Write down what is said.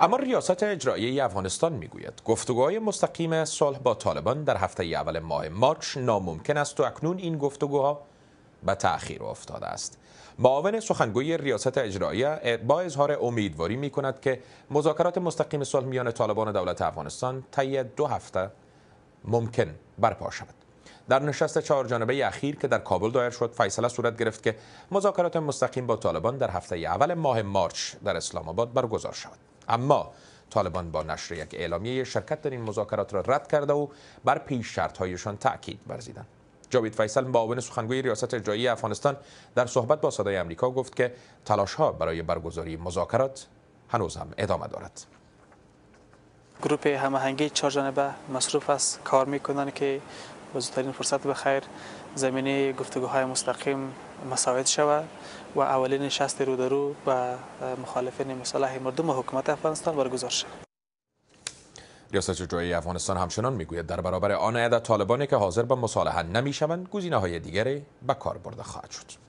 اما ریاست اجرایی افغانستان میگوید گفتگوهای مستقیم صلح با طالبان در هفته اول ماه مارچ ناممکن است و اکنون این گفتگوها به تاخیر افتاده است معاون سخنگوی ریاست اجرایی با اظهار امیدواری می کند که مذاکرات مستقیم صلح میان طالبان و دولت افغانستان طی دو هفته ممکن برپا شود در نشست چهار جانبه اخیر که در کابل دایر شد فیصله صورت گرفت که مذاکرات مستقیم با طالبان در هفته اول ماه مارچ در اسلام آباد برگزار شود اما طالبان با نشر یک اعلامیه شرکت در این مذاکرات را رد کرده و بر پیش شرطهایشان تاکید ورزیدند جاوید فیصل معاون سخنگوی ریاست جایی افغانستان در صحبت با صدای آمریکا گفت که تلاش ها برای برگزاری مذاکرات هنوز هم ادامه دارد گروه هماهنگی چهار جانبه مصروف است کار میکنند که بزرگترین فرصت به خیر زمینه گفتگوهای مستقیم مساعد شود و اولین شست رو در به مخالفین مصالح مردم و حکومت افغانستان برگزار شد ریاست جمهوری افغانستان همچنان میگوید در برابر آن عدد طالبانی که حاضر به مصالحه نمیشوند های دیگری به کار برده خواهد شد